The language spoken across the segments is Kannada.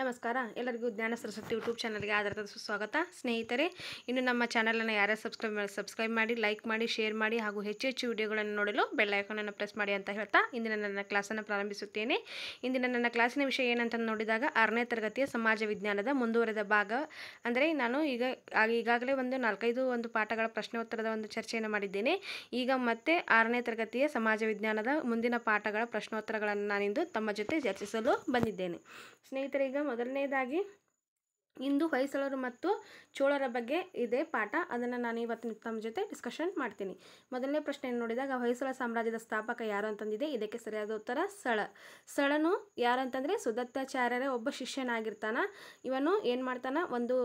ನಮಸ್ಕಾರ ಎಲ್ಲರಿಗೂ ಜ್ಞಾನ ಸರಸ್ವತಿ ಯೂಟ್ಯೂಬ್ ಚಾನಲ್ಗೆ ಆಧಾರದ ಸುಸ್ವಾಗತ ಸ್ನೇಹಿತರೆ ಇನ್ನು ನಮ್ಮ ಚಾನಲನ್ನು ಯಾರ್ಯಾರು ಸಬ್ಸ್ಕ್ರೈಬ್ ಮಾಡಿ ಸಬ್ಸ್ಕ್ರೈಬ್ ಮಾಡಿ ಲೈಕ್ ಮಾಡಿ ಶೇರ್ ಮಾಡಿ ಹಾಗೂ ಹೆಚ್ಚು ಹೆಚ್ಚು ವಿಡಿಯೋಗಳನ್ನು ನೋಡಲು ಬೆಲ್ಲೈಕನನ್ನು ಪ್ರೆಸ್ ಮಾಡಿ ಅಂತ ಹೇಳ್ತಾ ಇಂದಿನ ನನ್ನ ಕ್ಲಾಸನ್ನು ಪ್ರಾರಂಭಿಸುತ್ತೇನೆ ಇಂದಿನ ನನ್ನ ಕ್ಲಾಸಿನ ವಿಷಯ ಏನಂತ ನೋಡಿದಾಗ ಆರನೇ ತರಗತಿಯ ಸಮಾಜ ವಿಜ್ಞಾನದ ಮುಂದುವರೆದ ಭಾಗ ಅಂದರೆ ನಾನು ಈಗ ಈಗಾಗಲೇ ಒಂದು ನಾಲ್ಕೈದು ಒಂದು ಪಾಠಗಳ ಪ್ರಶ್ನೋತ್ತರದ ಒಂದು ಚರ್ಚೆಯನ್ನು ಮಾಡಿದ್ದೇನೆ ಈಗ ಮತ್ತೆ ಆರನೇ ತರಗತಿಯ ಸಮಾಜ ವಿಜ್ಞಾನದ ಮುಂದಿನ ಪಾಠಗಳ ಪ್ರಶ್ನೋತ್ತರಗಳನ್ನು ನಾನಿಂದು ತಮ್ಮ ಜೊತೆ ಚರ್ಚಿಸಲು ಬಂದಿದ್ದೇನೆ ಸ್ನೇಹಿತರೀಗ ಮೊದಲನೆಯದಾಗಿ ಇಂದು ಹೊಯ್ಸಳರು ಮತ್ತು ಚೋಳರ ಬಗ್ಗೆ ಇದೆ ಪಾಠ ಅದನ್ನು ನಾನು ಇವತ್ತು ತಮ್ಮ ಜೊತೆ ಡಿಸ್ಕಷನ್ ಮಾಡ್ತೀನಿ ಮೊದಲನೇ ಪ್ರಶ್ನೆ ನೋಡಿದಾಗ ಹೊಯ್ಸಳ ಸಾಮ್ರಾಜ್ಯದ ಸ್ಥಾಪಕ ಯಾರು ಅಂತಂದಿದೆ ಇದಕ್ಕೆ ಸರಿಯಾದ ಉತ್ತರ ಸಳ ಸಳನು ಅಂತಂದರೆ ಸುದತ್ತಾಚಾರ್ಯರ ಒಬ್ಬ ಶಿಷ್ಯನಾಗಿರ್ತಾನೆ ಇವನು ಏನು ಮಾಡ್ತಾನ ಒಂದು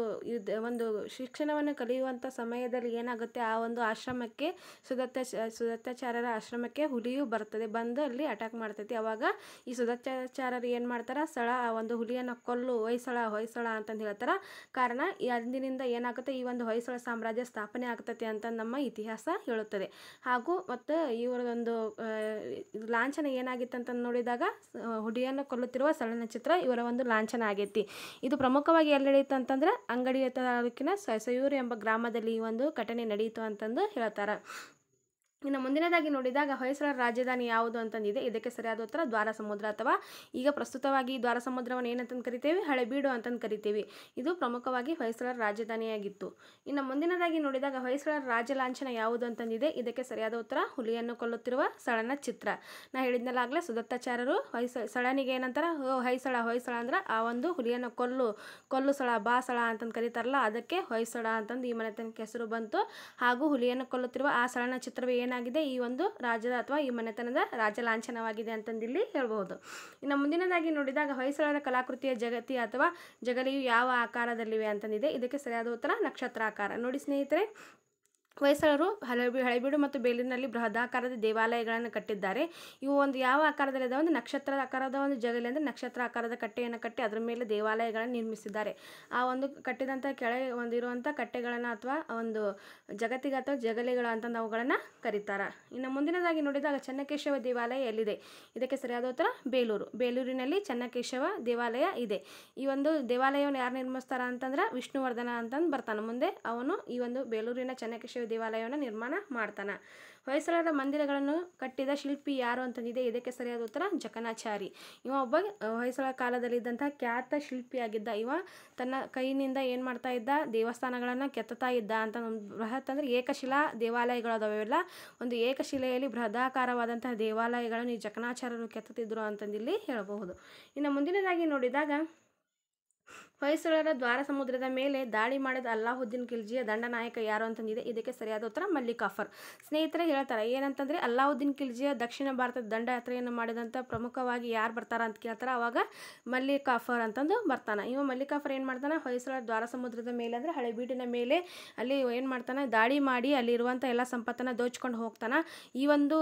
ಒಂದು ಶಿಕ್ಷಣವನ್ನು ಕಲಿಯುವಂಥ ಸಮಯದಲ್ಲಿ ಏನಾಗುತ್ತೆ ಆ ಒಂದು ಆಶ್ರಮಕ್ಕೆ ಸುದತ್ತ ಸುದತ್ತಾಚಾರ್ಯರ ಆಶ್ರಮಕ್ಕೆ ಹುಲಿಯು ಬರ್ತದೆ ಬಂದು ಅಲ್ಲಿ ಅಟ್ಯಾಕ್ ಮಾಡ್ತೈತಿ ಅವಾಗ ಈ ಸುದತ್ತಾಚಾರ್ಯರು ಏನು ಮಾಡ್ತಾರೆ ಸಳ ಆ ಒಂದು ಹುಲಿಯನ್ನು ಕೊಲ್ಲು ಹೊಯ್ಸಳ ಹೊಯ್ಸಳ ಅಂತಂದು ಹೇಳ್ತಾರೆ ಹೇಳ್ತಾರೆ ಕಾರಣ ಅಂದಿನಿಂದ ಏನಾಗುತ್ತೆ ಈ ಒಂದು ಹೊಯ್ಸಳ ಸಾಮ್ರಾಜ್ಯ ಸ್ಥಾಪನೆ ಆಗ್ತತಿ ಅಂತ ನಮ್ಮ ಇತಿಹಾಸ ಹೇಳುತ್ತದೆ ಹಾಗೂ ಮತ್ತು ಇವರದೊಂದು ಲಾಂಛನ ಏನಾಗಿತ್ತಂತ ನೋಡಿದಾಗ ಹುಡಿಯನ್ನು ಕೊಲ್ಲುತ್ತಿರುವ ಚಲನಚಿತ್ರ ಇವರ ಒಂದು ಲಾಂಛನ ಆಗೈತಿ ಇದು ಪ್ರಮುಖವಾಗಿ ಎಲ್ಲಿ ನಡೆಯಿತು ಅಂತಂದ್ರೆ ಅಂಗಡಿಯ ತಾಲೂಕಿನ ಸೊಸಯೂರು ಎಂಬ ಗ್ರಾಮದಲ್ಲಿ ಈ ಒಂದು ಘಟನೆ ನಡೆಯಿತು ಅಂತಂದು ಹೇಳ್ತಾರೆ ಇನ್ನು ಮುಂದಿನದಾಗಿ ನೋಡಿದಾಗ ಹೊಯ್ಸಳರ ರಾಜಧಾನಿ ಯಾವುದು ಅಂತಂದಿದೆ ಇದಕ್ಕೆ ಸರಿಯಾದ ಉತ್ತರ ದ್ವಾರ ಸಮುದ್ರ ಅಥವಾ ಈಗ ಪ್ರಸ್ತುತವಾಗಿ ದ್ವಾರ ಸಮುದ್ರವನ್ನು ಏನಂತಂದು ಕರಿತೇವೆ ಹಳೆಬೀಡು ಅಂತಂದು ಕರಿತೀವಿ ಇದು ಪ್ರಮುಖವಾಗಿ ಹೊಯ್ಸಳರ ರಾಜಧಾನಿಯಾಗಿತ್ತು ಇನ್ನು ಮುಂದಿನದಾಗಿ ನೋಡಿದಾಗ ರಾಜ ಲಾಂಛನ ಯಾವುದು ಅಂತಂದಿದೆ ಇದಕ್ಕೆ ಸರಿಯಾದ ಉತ್ತರ ಹುಲಿಯನ್ನು ಕೊಲ್ಲುತ್ತಿರುವ ಸಳನ ಚಿತ್ರ ನಾ ಹೇಳಿದ್ನಲ್ಲಾಗಲೇ ಸುದತ್ತಾಚಾರ್ಯರು ಹೊಯ್ಸ ಸಳನಿಗೆ ಏನಂತಾರೆ ಹೊಯ್ಸಳ ಹೊಯ್ಸಳ ಅಂದ್ರೆ ಆ ಒಂದು ಹುಲಿಯನ್ನು ಕೊಲ್ಲು ಕೊಲ್ಲು ಸಳ ಬಾ ಸಳ ಅಂತಂದು ಕರೀತಾರಲ್ಲ ಅದಕ್ಕೆ ಹೊಯ್ಸಳ ಅಂತಂದು ಈ ಮನೆತನಕ್ಕೆ ಹೆಸರು ಬಂತು ಹಾಗೂ ಹುಲಿಯನ್ನು ಕೊಲ್ಲುತ್ತಿರುವ ಆ ಸಳನ ಚಿತ್ರವೇ ಏನಾಗಿದೆ ಈ ಒಂದು ರಾಜದ ಅಥವಾ ಈ ಮನೆತನದ ರಾಜ ಲಾಂಛನವಾಗಿದೆ ಅಂತಂದಿಲ್ಲಿ ಹೇಳ್ಬಹುದು ಇನ್ನು ಮುಂದಿನದಾಗಿ ನೋಡಿದಾಗ ಹೊಯ್ಸಳರ ಕಲಾಕೃತಿಯ ಜಗತಿ ಅಥವಾ ಜಗಲಿಯು ಯಾವ ಆಕಾರದಲ್ಲಿವೆ ಅಂತಂದಿದೆ ಇದಕ್ಕೆ ಸರಿಯಾದ ಉತ್ತರ ನಕ್ಷತ್ರ ಆಕಾರ ನೋಡಿ ಸ್ನೇಹಿತರೆ ಹೊಯ್ಸಳರು ಹಳೆಬಿ ಹಳೆಬೀಡು ಮತ್ತು ಬೇಲೂರಿನಲ್ಲಿ ಬೃಹದಾಕಾರದ ದೇವಾಲಯಗಳನ್ನು ಕಟ್ಟಿದ್ದಾರೆ ಇವು ಒಂದು ಯಾವ ಆಕಾರದಲ್ಲಿ ಒಂದು ನಕ್ಷತ್ರ ಆಕಾರದ ಒಂದು ಜಗಲಿ ಅಂದರೆ ನಕ್ಷತ್ರ ಆಕಾರದ ಕಟ್ಟೆಯನ್ನು ಕಟ್ಟಿ ಅದರ ಮೇಲೆ ದೇವಾಲಯಗಳನ್ನು ನಿರ್ಮಿಸಿದ್ದಾರೆ ಆ ಒಂದು ಕಟ್ಟಿದಂಥ ಕೆಳಗೆ ಒಂದಿರುವಂಥ ಕಟ್ಟೆಗಳನ್ನು ಅಥವಾ ಒಂದು ಜಗತ್ತಿಗ ಅಥವಾ ಜಗಲಿಗಳು ಅಂತ ಅವುಗಳನ್ನು ಕರೀತಾರೆ ಇನ್ನು ಮುಂದಿನದಾಗಿ ನೋಡಿದಾಗ ಚನ್ನಕೇಶವ ದೇವಾಲಯ ಎಲ್ಲಿದೆ ಇದಕ್ಕೆ ಸರಿಯಾದ ಉತ್ತರ ಬೇಲೂರು ಬೇಲೂರಿನಲ್ಲಿ ಚನ್ನಕೇಶವ ದೇವಾಲಯ ಇದೆ ಈ ಒಂದು ದೇವಾಲಯವನ್ನು ಯಾರು ನಿರ್ಮಿಸ್ತಾರ ಅಂತಂದ್ರೆ ವಿಷ್ಣುವರ್ಧನ ಅಂತಂದು ಬರ್ತಾನೆ ಮುಂದೆ ಅವನು ಈ ಒಂದು ಬೇಲೂರಿನ ಚನ್ನಕೇಶವ ದೇವಾಲಯವನ್ನು ನಿರ್ಮಾಣ ಮಾಡ್ತಾನೆ ಹೊಯ್ಸಳರ ಮಂದಿರಗಳನ್ನು ಕಟ್ಟಿದ ಶಿಲ್ಪಿ ಯಾರು ಅಂತಂದಿದೆ ಇದಕ್ಕೆ ಸರಿಯಾದ ಉತ್ತರ ಜಕನಾಚಾರಿ ಇವ ಒಬ್ಬ ಹೊಯ್ಸಳ ಕಾಲದಲ್ಲಿದ್ದಂತಹ ಖ್ಯಾತ ಶಿಲ್ಪಿಯಾಗಿದ್ದ ಇವ ತನ್ನ ಕೈಯಿಂದ ಏನು ಮಾಡ್ತಾ ಇದ್ದ ದೇವಸ್ಥಾನಗಳನ್ನು ಕೆತ್ತತಾ ಇದ್ದ ಅಂತ ಬೃಹತ್ ಅಂದ್ರೆ ಏಕಶಿಲಾ ದೇವಾಲಯಗಳದಾವೆಲ್ಲ ಒಂದು ಏಕಶಿಲೆಯಲ್ಲಿ ಬೃಹದಾಕಾರವಾದಂತಹ ದೇವಾಲಯಗಳನ್ನು ಈ ಜಕನಾಚಾರರು ಕೆತ್ತತಿದ್ರು ಅಂತಂದಿಲ್ಲಿ ಹೇಳಬಹುದು ಇನ್ನು ಮುಂದಿನದಾಗಿ ನೋಡಿದಾಗ ಹೊಯ್ಸಳರ ದ್ವಾರ ಸಮುದ್ರದ ಮೇಲೆ ದಾಳಿ ಮಾಡಿದ ಅಲ್ಲಾಹುದ್ದೀನ್ ಖಿಲ್ಜಿಯ ದಂಡ ನಾಯಕ ಯಾರು ಅಂತಂದಿದೆ ಇದಕ್ಕೆ ಸರಿಯಾದ ಉತ್ತರ ಮಲ್ಲಿಕಾಫರ್ ಸ್ನೇಹಿತರೆ ಹೇಳ್ತಾರೆ ಏನಂತಂದ್ರೆ ಅಲ್ಲಾಹುದ್ದೀನ್ ಖಿಲ್ಜಿಯ ದಕ್ಷಿಣ ಭಾರತದ ದಂಡಯಾತ್ರೆಯನ್ನು ಮಾಡಿದಂಥ ಪ್ರಮುಖವಾಗಿ ಯಾರು ಬರ್ತಾರ ಅಂತ ಕೇಳ್ತಾರೆ ಅವಾಗ ಮಲ್ಲಿಕಾಫರ್ ಅಂತಂದು ಬರ್ತಾನೆ ಇವ ಮಲ್ಲಿಕಾಫರ್ ಏನು ಮಾಡ್ತಾನೆ ಹೊಯ್ಸಳರ ದ್ವಾರ ಸಮುದ್ರದ ಮೇಲೆ ಅಂದರೆ ಹಳೆಬೀಡಿನ ಮೇಲೆ ಅಲ್ಲಿ ಏನು ಮಾಡ್ತಾನೆ ದಾಳಿ ಮಾಡಿ ಅಲ್ಲಿರುವಂಥ ಎಲ್ಲ ಸಂಪತ್ತನ್ನು ದೋಚ್ಕೊಂಡು ಹೋಗ್ತಾನೆ ಈ ಒಂದು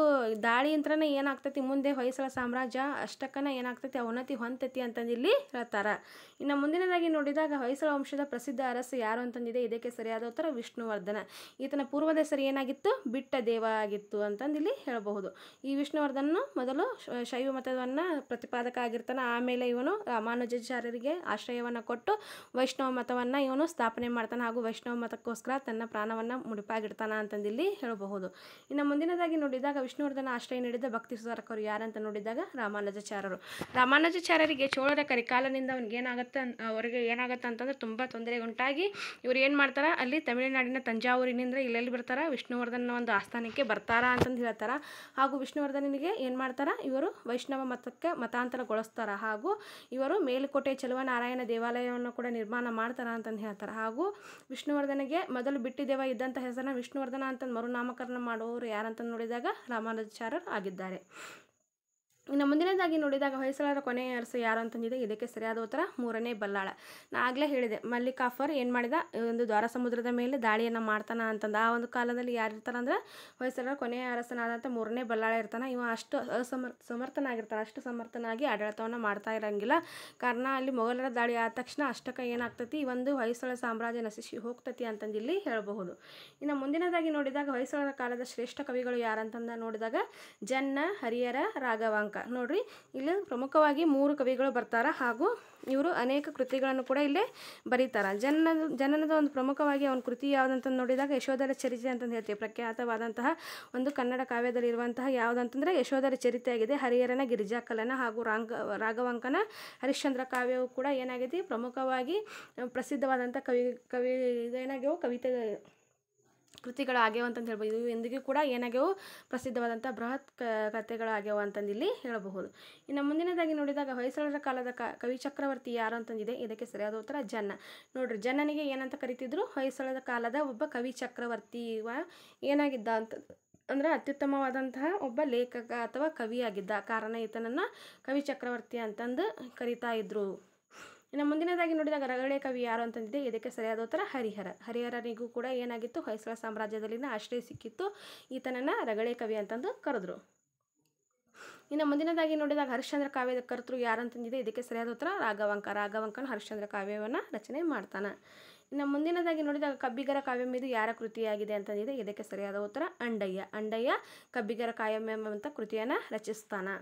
ದಾಳಿ ಅಂತನೇ ಏನಾಗ್ತೈತಿ ಮುಂದೆ ಹೊಯ್ಸಳ ಸಾಮ್ರಾಜ್ಯ ಅಷ್ಟಕ್ಕನ ಏನಾಗ್ತೈತಿ ಅವನತಿ ಹೊಂತತಿ ಅಂತಂದು ಇಲ್ಲಿ ಹೇಳ್ತಾರೆ ಇನ್ನು ಮುಂದಿನದಾಗಿ ನೋಡಿದಾಗ ಹೊಯ್ಸಳ ವಂಶದ ಪ್ರಸಿದ್ಧ ಅರಸು ಯಾರು ಅಂತಂದಿದೆ ಇದಕ್ಕೆ ಸರಿಯಾದ ಉತ್ತರ ವಿಷ್ಣುವರ್ಧನ ಈತನ ಪೂರ್ವದ ಹೆಸರು ಏನಾಗಿತ್ತು ಬಿಟ್ಟ ದೇವ ಆಗಿತ್ತು ಅಂತಂದು ಇಲ್ಲಿ ಹೇಳಬಹುದು ಈ ವಿಷ್ಣುವರ್ಧನನು ಮೊದಲು ಶೈವ ಮತವನ್ನು ಪ್ರತಿಪಾದಕ ಆಗಿರ್ತಾನೆ ಆಮೇಲೆ ಇವನು ರಾಮಾನುಜಾಚಾರ್ಯರಿಗೆ ಆಶ್ರಯವನ್ನು ಕೊಟ್ಟು ವೈಷ್ಣವ ಮತವನ್ನ ಇವನು ಸ್ಥಾಪನೆ ಮಾಡ್ತಾನೆ ಹಾಗೂ ವೈಷ್ಣವ ಮತಕ್ಕೋಸ್ಕರ ತನ್ನ ಪ್ರಾಣವನ್ನು ಮುಡಿಪಾಗಿಡ್ತಾನ ಇಲ್ಲಿ ಹೇಳಬಹುದು ಇನ್ನು ಮುಂದಿನದಾಗಿ ನೋಡಿದಾಗ ವಿಷ್ಣುವರ್ಧನ ಆಶ್ರಯ ನೀಡಿದ ಭಕ್ತಿ ಸುಧಾರಕರು ಯಾರಂತ ನೋಡಿದಾಗ ರಾಮಾನುಜಾಚಾರ್ಯರು ರಾಮಾನುಜಾಚಾರ್ಯರಿಗೆ ಚೋಳರ ಕರಿಕಾಲನಿಂದ ಏನಾಗುತ್ತೆ ಅವರಿಗೆ ಇವರಿಗೆ ಏನಾಗುತ್ತೆ ಅಂತಂದ್ರೆ ತುಂಬ ತೊಂದರೆ ಉಂಟಾಗಿ ಇವ್ರು ಏನು ಮಾಡ್ತಾರೆ ಅಲ್ಲಿ ತಮಿಳುನಾಡಿನ ತಂಜಾವೂರಿನಿಂದ ಇಲ್ಲೆಲ್ಲಿ ಬರ್ತಾರೆ ವಿಷ್ಣುವರ್ಧನ ಒಂದು ಆಸ್ಥಾನಕ್ಕೆ ಬರ್ತಾರಾ ಅಂತಂದು ಹೇಳ್ತಾರೆ ಹಾಗೂ ವಿಷ್ಣುವರ್ಧನಿಗೆ ಏನು ಮಾಡ್ತಾರೆ ಇವರು ವೈಷ್ಣವ ಮತಕ್ಕೆ ಮತಾಂತರಗೊಳಿಸ್ತಾರ ಹಾಗೂ ಇವರು ಮೇಲುಕೋಟೆ ಚಲುವನಾರಾಯಣ ದೇವಾಲಯವನ್ನು ಕೂಡ ನಿರ್ಮಾಣ ಮಾಡ್ತಾರ ಅಂತಂದು ಹೇಳ್ತಾರೆ ಹಾಗೂ ವಿಷ್ಣುವರ್ಧನಿಗೆ ಮೊದಲು ದೇವ ಇದ್ದಂಥ ಹೆಸರನ್ನ ವಿಷ್ಣುವರ್ಧನ ಅಂತ ಮರುನಾಮಕರಣ ಮಾಡುವವರು ಯಾರಂತ ನೋಡಿದಾಗ ರಾಮಾನುಜಾಚಾರ್ಯರು ಆಗಿದ್ದಾರೆ ಇನ್ನು ಮುಂದಿನದಾಗಿ ನೋಡಿದಾಗ ಹೊಯ್ಸಳರ ಕೊನೆಯ ಅರಸು ಯಾರು ಅಂತಂದಿದೆ ಇದಕ್ಕೆ ಸರಿಯಾದ ಉತ್ತರ ಮೂರನೇ ಬಲ್ಲಾಳ ನಾ ಆಗಲೇ ಹೇಳಿದೆ ಮಲ್ಲಿಕಾಫರ್ ಏನು ಮಾಡಿದ ಒಂದು ದ್ವಾರ ಸಮುದ್ರದ ಮೇಲೆ ದಾಳಿಯನ್ನು ಮಾಡ್ತಾನ ಅಂತಂದು ಆ ಒಂದು ಕಾಲದಲ್ಲಿ ಯಾರು ಇರ್ತಾರಂದ್ರೆ ಹೊಯ್ಸಳರ ಕೊನೆಯ ಅರಸನಾದಂಥ ಮೂರನೇ ಬಲ್ಲಾಳ ಇರ್ತಾನೆ ಇವ ಅಷ್ಟು ಅಸಮರ್ ಸಮರ್ಥನಾಗಿರ್ತಾನೆ ಅಷ್ಟು ಸಮರ್ಥನಾಗಿ ಆಡಳಿತವನ್ನು ಮಾಡ್ತಾ ಇರೋಂಗಿಲ್ಲ ಕಾರಣ ಅಲ್ಲಿ ಮೊಘಲರ ದಾಳಿ ಆದ ತಕ್ಷಣ ಅಷ್ಟಕ್ಕೆ ಏನಾಗ್ತತಿ ಈ ಒಂದು ಹೊಯ್ಸಳ ಸಾಮ್ರಾಜ್ಯ ನಶಿಸಿ ಹೋಗ್ತತಿ ಅಂತಂದು ಇಲ್ಲಿ ಹೇಳಬಹುದು ಇನ್ನು ಮುಂದಿನದಾಗಿ ನೋಡಿದಾಗ ಹೊಯ್ಸಳರ ಕಾಲದ ಶ್ರೇಷ್ಠ ಕವಿಗಳು ಯಾರಂತಂದ ನೋಡಿದಾಗ ಜನ್ನ ಹರಿಯರ ರಾಘವಾಂಕ ನೋಡಿರಿ ನೋಡ್ರಿ ಇಲ್ಲಿ ಪ್ರಮುಖವಾಗಿ ಮೂರು ಕವಿಗಳು ಬರ್ತಾರೆ ಹಾಗೂ ಇವರು ಅನೇಕ ಕೃತಿಗಳನ್ನು ಕೂಡ ಇಲ್ಲೇ ಬರೀತಾರೆ ಜನನ ಜನನದ ಒಂದು ಪ್ರಮುಖವಾಗಿ ಅವನ ಕೃತಿ ಯಾವುದಂತ ನೋಡಿದಾಗ ಯಶೋಧರ ಚರಿತೆ ಅಂತಂದು ಹೇಳ್ತೀವಿ ಪ್ರಖ್ಯಾತವಾದಂತಹ ಒಂದು ಕನ್ನಡ ಕಾವ್ಯದಲ್ಲಿ ಇರುವಂತಹ ಯಶೋಧರ ಚರಿತೆಯಾಗಿದೆ ಹರಿಹರನ ಗಿರಿಜಾಕಲನ ಹಾಗೂ ರಾಂಗ ರಾಘವಂಕನ ಹರಿಶ್ಚಂದ್ರ ಕಾವ್ಯವು ಕೂಡ ಏನಾಗಿದೆ ಪ್ರಮುಖವಾಗಿ ಪ್ರಸಿದ್ಧವಾದಂಥ ಕವಿ ಕವಿ ಇದೇನಾಗ್ಯವು ಕವಿತೆ ಕೃತಿಗಳಾಗ್ಯಾವ ಅಂತಂದು ಹೇಳ್ಬೋದು ಇವು ಎಂದಿಗೂ ಕೂಡ ಏನಾಗ್ಯವು ಪ್ರಸಿದ್ಧವಾದಂಥ ಬೃಹತ್ ಕಥೆಗಳಾಗ್ಯಾವ ಅಂತಂದು ಇಲ್ಲಿ ಹೇಳಬಹುದು ಇನ್ನು ಮುಂದಿನದಾಗಿ ನೋಡಿದಾಗ ಹೊಯ್ಸಳರ ಕಾಲದ ಕವಿ ಚಕ್ರವರ್ತಿ ಯಾರು ಅಂತಂದಿದೆ ಇದಕ್ಕೆ ಸರಿಯಾದ ಉತ್ತರ ಜನ್ನ ನೋಡ್ರಿ ಜನನಿಗೆ ಏನಂತ ಕರಿತಿದ್ರು ಹೊಯ್ಸಳದ ಕಾಲದ ಒಬ್ಬ ಕವಿ ಚಕ್ರವರ್ತಿ ಏನಾಗಿದ್ದ ಅಂತ ಅಂದರೆ ಅತ್ಯುತ್ತಮವಾದಂತಹ ಒಬ್ಬ ಲೇಖಕ ಅಥವಾ ಕವಿಯಾಗಿದ್ದ ಕಾರಣ ಈತನನ್ನು ಕವಿ ಚಕ್ರವರ್ತಿ ಅಂತಂದು ಕರಿತಾ ಇದ್ರು ಇನ್ನು ಮುಂದಿನದಾಗಿ ನೋಡಿದಾಗ ರಗಳೆ ಕವಿ ಯಾರು ಅಂತಂದಿದೆ ಇದಕ್ಕೆ ಸರಿಯಾದ ಉತ್ತರ ಹರಿಹರ ಹರಿಹರನಿಗೂ ಕೂಡ ಏನಾಗಿತ್ತು ಹೊಯ್ಸಳ ಸಾಮ್ರಾಜ್ಯದಲ್ಲಿನ ಆಶ್ರಯ ಸಿಕ್ಕಿತ್ತು ಈತನನ್ನು ರಗಳೆ ಕವಿ ಅಂತಂದು ಕರೆದ್ರು ಇನ್ನು ಮುಂದಿನದಾಗಿ ನೋಡಿದಾಗ ಹರಿಶ್ಚಂದ್ರ ಕಾವ್ಯದ ಕರ್ತೃ ಯಾರು ಅಂತಂದಿದೆ ಇದಕ್ಕೆ ಸರಿಯಾದ ಉತ್ತರ ರಾಘವಂಕ ರಾಘವಂಕನ ಹರಿಶ್ಚಂದ್ರ ಕಾವ್ಯವನ್ನು ರಚನೆ ಮಾಡ್ತಾನೆ ಇನ್ನು ಮುಂದಿನದಾಗಿ ನೋಡಿದಾಗ ಕಬ್ಬಿಗರ ಕಾವ್ಯಂ ಯಾರ ಕೃತಿಯಾಗಿದೆ ಅಂತಂದಿದೆ ಇದಕ್ಕೆ ಸರಿಯಾದ ಉತ್ತರ ಅಂಡಯ್ಯ ಅಂಡಯ್ಯ ಕಬ್ಬಿಗರ ಕಾವ್ಯಂ ಎಂಬಂಥ ಕೃತಿಯನ್ನು ರಚಿಸ್ತಾನೆ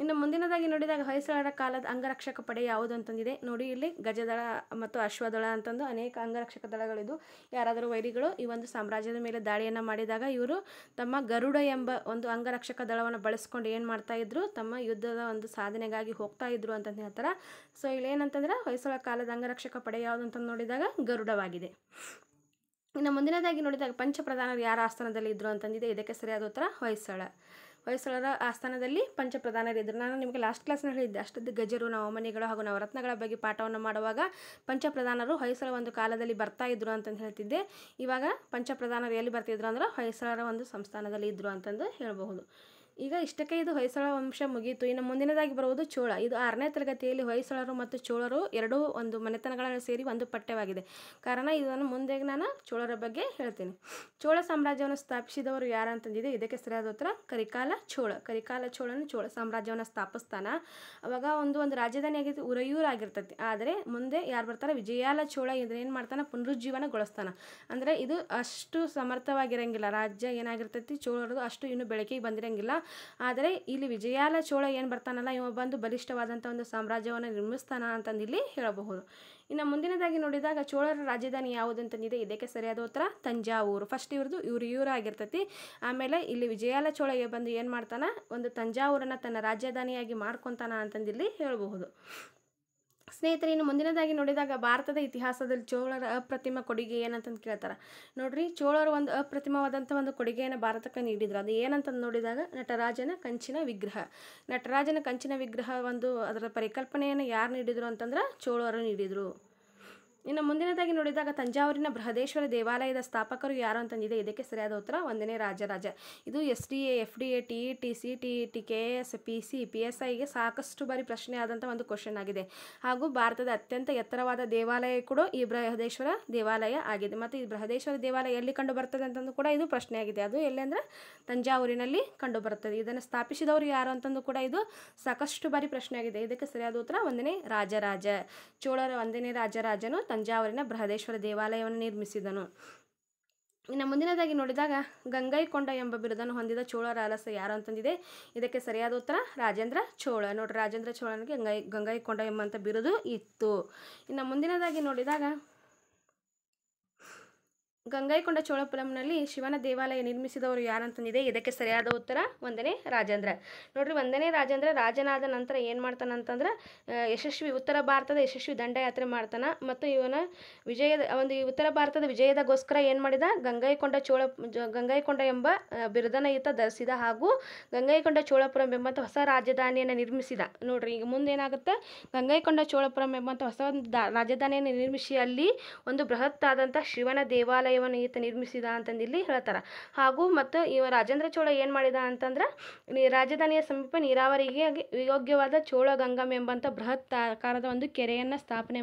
ಇನ್ನು ಮುಂದಿನದಾಗಿ ನೋಡಿದಾಗ ಹೊಯ್ಸಳರ ಕಾಲದ ಅಂಗರಕ್ಷಕ ಪಡೆ ಯಾವುದು ಅಂತಂದಿದೆ ನೋಡಿ ಇಲ್ಲಿ ಗಜದಳ ಮತ್ತು ಅಶ್ವದಳ ಅಂತಂದು ಅನೇಕ ಅಂಗರಕ್ಷಕ ದಳಗಳಿದ್ದು ಯಾರಾದರೂ ವೈರಿಗಳು ಈ ಒಂದು ಸಾಮ್ರಾಜ್ಯದ ಮೇಲೆ ದಾಳಿಯನ್ನು ಮಾಡಿದಾಗ ಇವರು ತಮ್ಮ ಗರುಡ ಎಂಬ ಒಂದು ಅಂಗರಕ್ಷಕ ದಳವನ್ನು ಬಳಸ್ಕೊಂಡು ಏನು ಮಾಡ್ತಾ ಇದ್ರು ತಮ್ಮ ಯುದ್ಧದ ಒಂದು ಸಾಧನೆಗಾಗಿ ಹೋಗ್ತಾ ಇದ್ರು ಅಂತ ಹೇಳ್ತಾರೆ ಸೊ ಇಲ್ಲಿ ಏನಂತಂದ್ರೆ ಹೊಯ್ಸಳ ಕಾಲದ ಅಂಗರಕ್ಷಕ ಪಡೆ ಯಾವುದು ಅಂತ ನೋಡಿದಾಗ ಗರುಡವಾಗಿದೆ ಇನ್ನು ಮುಂದಿನದಾಗಿ ನೋಡಿದಾಗ ಪಂಚಪ್ರಧಾನರು ಯಾರ ಆಸ್ಥಾನದಲ್ಲಿ ಇದ್ರು ಅಂತಂದಿದೆ ಇದಕ್ಕೆ ಸರಿಯಾದ ಉತ್ತರ ಹೊಯ್ಸಳ ಹೊಯ್ಸಳರ ಆಸ್ಥಾನದಲ್ಲಿ ಪಂಚಪ್ರಧಾನರಿದ್ದರು ನಾನು ನಿಮಗೆ ಲಾಸ್ಟ್ ಕ್ಲಾಸ್ನಲ್ಲಿ ಹೇಳಿದ್ದೆ ಅಷ್ಟದ್ದು ಗಜರು ನವಮನಿಗಳು ಹಾಗೂ ನವರತ್ನಗಳ ಬಗ್ಗೆ ಪಾಠವನ್ನು ಮಾಡುವಾಗ ಪಂಚಪ್ರಧಾನರು ಹೊಯ್ಸಳ ಒಂದು ಕಾಲದಲ್ಲಿ ಬರ್ತಾ ಇದ್ರು ಅಂತಂದು ಹೇಳ್ತಿದ್ದೆ ಇವಾಗ ಪಂಚಪ್ರಧಾನರು ಎಲ್ಲಿ ಬರ್ತಿದ್ರು ಅಂದ್ರೆ ಹೊಯ್ಸಳರ ಒಂದು ಸಂಸ್ಥಾನದಲ್ಲಿ ಇದ್ದರು ಅಂತಂದು ಹೇಳಬಹುದು ಈಗ ಇಷ್ಟಕ್ಕೆ ಇದು ಹೊಯ್ಸಳ ವಂಶ ಮುಗಿಯಿತು ಇನ್ನು ಮುಂದಿನದಾಗಿ ಬರುವುದು ಚೋಳ ಇದು ಆರನೇ ತರಗತಿಯಲ್ಲಿ ಹೊಯ್ಸಳರು ಮತ್ತು ಚೋಳರು ಎರಡೂ ಒಂದು ಮನೆತನಗಳನ್ನು ಸೇರಿ ಒಂದು ಪಠ್ಯವಾಗಿದೆ ಕಾರಣ ಇದನ್ನು ಮುಂದೆ ನಾನು ಚೋಳರ ಬಗ್ಗೆ ಹೇಳ್ತೀನಿ ಚೋಳ ಸಾಮ್ರಾಜ್ಯವನ್ನು ಸ್ಥಾಪಿಸಿದವರು ಯಾರು ಅಂತಂದಿದೆ ಇದಕ್ಕೆ ಸರಿಯಾದ ಉತ್ತರ ಕರಿಕಾಲ ಚೋಳ ಕರಿಕಾಲ ಚೋಳನು ಚೋಳ ಸಾಮ್ರಾಜ್ಯವನ್ನು ಸ್ಥಾಪಿಸ್ತಾನ ಅವಾಗ ಒಂದು ಒಂದು ರಾಜಧಾನಿ ಆಗಿತ್ತು ಉರೆಯೂರಾಗಿರ್ತೈತಿ ಆದರೆ ಮುಂದೆ ಯಾರು ಬರ್ತಾರೆ ವಿಜಯಾಲ ಚೋಳ ಏನು ಮಾಡ್ತಾನೆ ಪುನರುಜ್ಜೀವನಗೊಳಿಸ್ತಾನ ಅಂದರೆ ಇದು ಅಷ್ಟು ಸಮರ್ಥವಾಗಿರಂಗಿಲ್ಲ ರಾಜ್ಯ ಏನಾಗಿರ್ತೈತಿ ಚೋಳರದು ಅಷ್ಟು ಇನ್ನು ಬೆಳಕಿಗೆ ಬಂದಿರಂಗಿಲ್ಲ ಆದರೆ ಇಲ್ಲಿ ವಿಜಯಾಲ ಚೋಳ ಏನು ಬರ್ತಾನಲ್ಲ ಇವ ಬಂದು ಬಲಿಷ್ಠವಾದಂಥ ಒಂದು ಸಾಮ್ರಾಜ್ಯವನ್ನು ನಿರ್ಮಿಸ್ತಾನ ಅಂತಂದು ಇಲ್ಲಿ ಹೇಳಬಹುದು ಇನ್ನು ಮುಂದಿನದಾಗಿ ನೋಡಿದಾಗ ಚೋಳರ ರಾಜಧಾನಿ ಯಾವುದು ಅಂತಂದಿದೆ ಇದಕ್ಕೆ ಸರಿಯಾದ ಉತ್ತರ ತಂಜಾವೂರು ಫಸ್ಟ್ ಇವ್ರದ್ದು ಇವರು ಇವ್ರ ಆಗಿರ್ತೈತಿ ಆಮೇಲೆ ಇಲ್ಲಿ ವಿಜಯಾಲ ಚೋಳಗೆ ಬಂದು ಏನು ಮಾಡ್ತಾನೆ ಒಂದು ತಂಜಾವೂರನ್ನು ತನ್ನ ರಾಜಧಾನಿಯಾಗಿ ಮಾಡ್ಕೊತಾನ ಇಲ್ಲಿ ಹೇಳಬಹುದು ಸ್ನೇಹಿತರೆ ಇನ್ನು ಮುಂದಿನದಾಗಿ ನೋಡಿದಾಗ ಭಾರತದ ಇತಿಹಾಸದಲ್ಲಿ ಚೋಳರ ಅಪ್ರತಿಮ ಕೊಡುಗೆ ಏನಂತಂದು ಕೇಳ್ತಾರೆ ನೋಡ್ರಿ ಚೋಳರು ಒಂದು ಅಪ್ರತಿಮವಾದಂಥ ಒಂದು ಕೊಡುಗೆಯನ್ನು ಭಾರತಕ್ಕೆ ನೀಡಿದ್ರು ಅದು ಏನಂತಂದು ನೋಡಿದಾಗ ನಟರಾಜನ ಕಂಚಿನ ವಿಗ್ರಹ ನಟರಾಜನ ಕಂಚಿನ ವಿಗ್ರಹ ಒಂದು ಅದರ ಪರಿಕಲ್ಪನೆಯನ್ನು ಯಾರು ನೀಡಿದರು ಅಂತಂದ್ರೆ ಚೋಳರು ನೀಡಿದರು ಇನ್ನು ಮುಂದಿನದಾಗಿ ನೋಡಿದಾಗ ತಂಜಾವೂರಿನ ಬೃಹದೇಶ್ವರ ದೇವಾಲಯದ ಸ್ಥಾಪಕರು ಯಾರು ಅಂತಂದಿದೆ ಇದಕ್ಕೆ ಸರಿಯಾದ ಉತ್ತರ ಒಂದನೇ ರಾಜರಾಜ ಇದು S D A F D A T T C T T K S P C P S ಐಗೆ ಸಾಕಷ್ಟು ಬಾರಿ ಪ್ರಶ್ನೆ ಆದಂಥ ಒಂದು ಕ್ವಶನ್ ಆಗಿದೆ ಹಾಗೂ ಭಾರತದ ಅತ್ಯಂತ ಎತ್ತರವಾದ ದೇವಾಲಯ ಕೂಡ ಈ ಬೃಹದೇಶ್ವರ ದೇವಾಲಯ ಆಗಿದೆ ಮತ್ತು ಈ ಬೃಹದೇಶ್ವರ ದೇವಾಲಯ ಎಲ್ಲಿ ಕಂಡು ಬರ್ತದೆ ಅಂತಂದು ಕೂಡ ಇದು ಪ್ರಶ್ನೆ ಆಗಿದೆ ಅದು ಅಂದರೆ ತಂಜಾವೂರಿನಲ್ಲಿ ಕಂಡು ಬರ್ತದೆ ಇದನ್ನು ಸ್ಥಾಪಿಸಿದವರು ಯಾರು ಅಂತಂದು ಕೂಡ ಇದು ಸಾಕಷ್ಟು ಬಾರಿ ಪ್ರಶ್ನೆ ಆಗಿದೆ ಇದಕ್ಕೆ ಸರಿಯಾದ ಉತ್ತರ ಒಂದನೇ ರಾಜರಾಜ ಚೋಳರ ಒಂದನೇ ರಾಜರಾಜನು ತಂಜಾವೂರಿನ ಬೃಹದೇಶ್ವರ ದೇವಾಲಯವನ್ನು ನಿರ್ಮಿಸಿದನು ಇನ್ನು ಮುಂದಿನದಾಗಿ ನೋಡಿದಾಗ ಗಂಗೈಕೊಂಡ ಎಂಬ ಬಿರುದನ್ನು ಹೊಂದಿದ ಚೋಳ ರಾಲಸ ಯಾರು ಅಂತಂದಿದೆ ಇದಕ್ಕೆ ಸರಿಯಾದ ಉತ್ತರ ರಾಜೇಂದ್ರ ಚೋಳ ನೋಡ್ರಿ ರಾಜೇಂದ್ರ ಚೋಳನಿಗೆ ಗಂಗೈ ಗಂಗೈಕೊಂಡ ಎಂಬಂಥ ಬಿರುದು ಇತ್ತು ಇನ್ನು ಮುಂದಿನದಾಗಿ ನೋಡಿದಾಗ ಗಂಗೈಕೊಂಡ ಚೋಳಪುರಂನಲ್ಲಿ ಶಿವನ ದೇವಾಲಯ ನಿರ್ಮಿಸಿದವರು ಯಾರಂತಂದಿದೆ ಇದಕ್ಕೆ ಸರಿಯಾದ ಉತ್ತರ ಒಂದನೇ ರಾಜೇಂದ್ರ ನೋಡ್ರಿ ಒಂದನೇ ರಾಜೇಂದ್ರ ರಾಜನಾದ ನಂತರ ಏನು ಅಂತಂದ್ರೆ ಯಶಸ್ವಿ ಉತ್ತರ ಭಾರತದ ಯಶಸ್ವಿ ದಂಡಯಾತ್ರೆ ಮಾಡ್ತಾನ ಮತ್ತು ಇವನ ವಿಜಯದ ಒಂದು ಈ ಉತ್ತರ ಭಾರತದ ವಿಜಯದಗೋಸ್ಕರ ಏನು ಮಾಡಿದ ಗಂಗೈಕೊಂಡ ಚೋಳ ಗಂಗೈಕೊಂಡ ಎಂಬ ಬಿರುದನಯುತ ಧರಿಸಿದ ಹಾಗೂ ಗಂಗೈಕೊಂಡ ಚೋಳಪುರಂ ಎಂಬಂಥ ಹೊಸ ರಾಜಧಾನಿಯನ್ನು ನಿರ್ಮಿಸಿದ ನೋಡ್ರಿ ಈಗ ಮುಂದೇನಾಗುತ್ತೆ ಗಂಗೈಕೊಂಡ ಚೋಳಪುರಂ ಎಂಬಂಥ ಹೊಸ ಒಂದು ರಾಜಧಾನಿಯನ್ನು ನಿರ್ಮಿಸಿ ಅಲ್ಲಿ ಒಂದು ಬೃಹತ್ತಾದಂಥ ಶಿವನ ದೇವಾಲಯ ಇವನು ಈತ ನಿರ್ಮಿಸಿದ ಅಂತಂದು ಇಲ್ಲಿ ಹೇಳ್ತಾರ ಹಾಗೂ ಮತ್ತು ಇವ ರಾಜೇಂದ್ರ ಚೋಳ ಏನು ಮಾಡಿದ ಅಂತಂದ್ರೆ ರಾಜಧಾನಿಯ ಸಮೀಪ ನೀರಾವರಿಗೆ ಯೋಗ್ಯವಾದ ಚೋಳ ಗಂಗಮ್ ಎಂಬಂಥ ಬೃಹತ್ ಆಕಾರದ ಒಂದು ಕೆರೆಯನ್ನ ಸ್ಥಾಪನೆ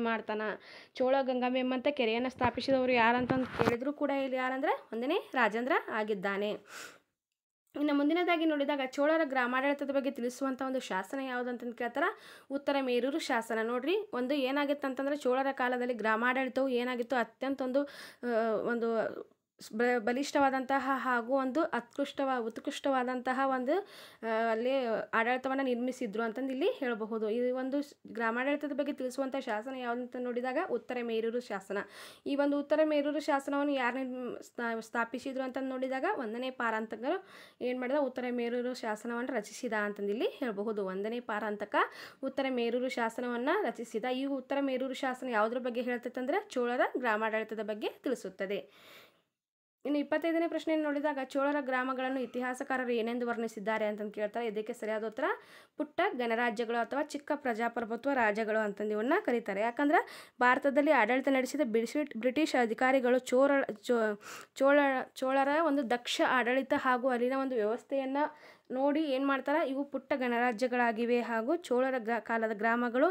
ಚೋಳ ಗಂಗಮ್ ಎಂಬಂಥ ಕೆರೆಯನ್ನು ಸ್ಥಾಪಿಸಿದವರು ಯಾರಂತಂದು ಕೇಳಿದ್ರು ಕೂಡ ಇಲ್ಲಿ ಯಾರಂದರೆ ಒಂದನೇ ರಾಜೇಂದ್ರ ಆಗಿದ್ದಾನೆ ಇನ್ನು ಮುಂದಿನದಾಗಿ ನೋಡಿದಾಗ ಚೋಳರ ಗ್ರಾಮಾಡಳಿತದ ಬಗ್ಗೆ ತಿಳಿಸುವಂಥ ಒಂದು ಶಾಸನ ಯಾವುದಂತಂದು ಕೇಳ್ತಾರೆ ಉತ್ತರ ಮೇರೂರು ಶಾಸನ ನೋಡಿರಿ ಒಂದು ಏನಾಗಿತ್ತು ಅಂತಂದರೆ ಚೋಳರ ಕಾಲದಲ್ಲಿ ಗ್ರಾಮಾಡಳಿತವು ಏನಾಗಿತ್ತು ಅತ್ಯಂತ ಒಂದು ಒಂದು ಬ ಬಲಿಷ್ಠವಾದಂತಹ ಹಾಗೂ ಒಂದು ಅತ್ಕೃಷ್ಟವ ಉತ್ಕೃಷ್ಟವಾದಂತಹ ಒಂದು ಅಲ್ಲಿ ಆಡಳಿತವನ್ನು ನಿರ್ಮಿಸಿದ್ರು ಅಂತಂದು ಇಲ್ಲಿ ಹೇಳಬಹುದು ಈ ಒಂದು ಗ್ರಾಮಾಡಳಿತದ ಬಗ್ಗೆ ತಿಳಿಸುವಂಥ ಶಾಸನ ಅಂತ ನೋಡಿದಾಗ ಉತ್ತರ ಮೇರೂರು ಶಾಸನ ಈ ಒಂದು ಉತ್ತರ ಮೇರೂರು ಶಾಸನವನ್ನು ಯಾರು ಸ್ಥಾಪಿಸಿದ್ರು ಅಂತಂದು ನೋಡಿದಾಗ ಒಂದನೇ ಪಾರಾಂತಕರು ಏನು ಮಾಡಿದ ಉತ್ತರ ಮೇರೂರು ಶಾಸನವನ್ನು ರಚಿಸಿದ ಅಂತಂದು ಇಲ್ಲಿ ಹೇಳಬಹುದು ಒಂದನೇ ಪಾರಾಂತಕ ಉತ್ತರ ಮೇರೂರು ಶಾಸನವನ್ನು ರಚಿಸಿದ ಈ ಉತ್ತರ ಮೇರೂರು ಶಾಸನ ಯಾವುದ್ರ ಬಗ್ಗೆ ಅಂದ್ರೆ ಚೋಳರ ಗ್ರಾಮಾಡಳಿತದ ಬಗ್ಗೆ ತಿಳಿಸುತ್ತದೆ ಇನ್ನು ಇಪ್ಪತ್ತೈದನೇ ಪ್ರಶ್ನೆಯನ್ನು ನೋಡಿದಾಗ ಚೋಳರ ಗ್ರಾಮಗಳನ್ನು ಇತಿಹಾಸಕಾರರು ಏನೆಂದು ವರ್ಣಿಸಿದ್ದಾರೆ ಅಂತಂದು ಕೇಳ್ತಾರೆ ಇದಕ್ಕೆ ಸರಿಯಾದ ಉತ್ತರ ಪುಟ್ಟ ಗಣರಾಜ್ಯಗಳು ಅಥವಾ ಚಿಕ್ಕ ಪ್ರಜಾಪ್ರಭುತ್ವ ರಾಜ್ಯಗಳು ಅಂತಂದು ಇವನ್ನ ಕರೀತಾರೆ ಯಾಕಂದ್ರೆ ಭಾರತದಲ್ಲಿ ಆಡಳಿತ ನಡೆಸಿದ ಬ್ರಿಟಿಷ್ ಬ್ರಿಟಿಷ್ ಅಧಿಕಾರಿಗಳು ಚೋರ ಚೋಳ ಚೋಳರ ಒಂದು ದಕ್ಷ ಆಡಳಿತ ಹಾಗೂ ಅಲ್ಲಿನ ಒಂದು ವ್ಯವಸ್ಥೆಯನ್ನು ನೋಡಿ ಏನು ಮಾಡ್ತಾರೆ ಇವು ಪುಟ್ಟ ಗಣರಾಜ್ಯಗಳಾಗಿವೆ ಹಾಗೂ ಚೋಳರ ಗ್ರ ಕಾಲದ ಗ್ರಾಮಗಳು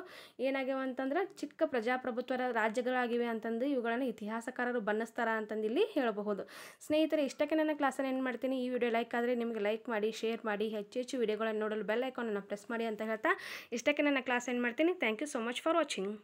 ಏನಾಗ್ಯಾವ ಅಂತಂದ್ರೆ ಚಿಕ್ಕ ಪ್ರಜಾಪ್ರಭುತ್ವರ ರಾಜ್ಯಗಳಾಗಿವೆ ಅಂತಂದು ಇವುಗಳನ್ನು ಇತಿಹಾಸಕಾರರು ಬಣ್ಣಿಸ್ತಾರ ಅಂತಂದು ಇಲ್ಲಿ ಹೇಳಬಹುದು ಸ್ನೇಹಿತರೆ ಇಷ್ಟಕ್ಕೆ ನನ್ನ ಕ್ಲಾಸನ್ನು ಏನು ಮಾಡ್ತೀನಿ ಈ ವಿಡಿಯೋ ಲೈಕ್ ಆದರೆ ನಿಮಗೆ ಲೈಕ್ ಮಾಡಿ ಶೇರ್ ಮಾಡಿ ಹೆಚ್ಚು ಹೆಚ್ಚು ವಿಡಿಯೋಗಳನ್ನು ನೋಡಲು ಬೆಲ್ ಐಕಾನನ್ನು ಪ್ರೆಸ್ ಮಾಡಿ ಅಂತ ಹೇಳ್ತಾ ಇಷ್ಟಕ್ಕೆ ನನ್ನ ಕ್ಲಾಸ್ ಏನು ಮಾಡ್ತೀನಿ thank you so much for watching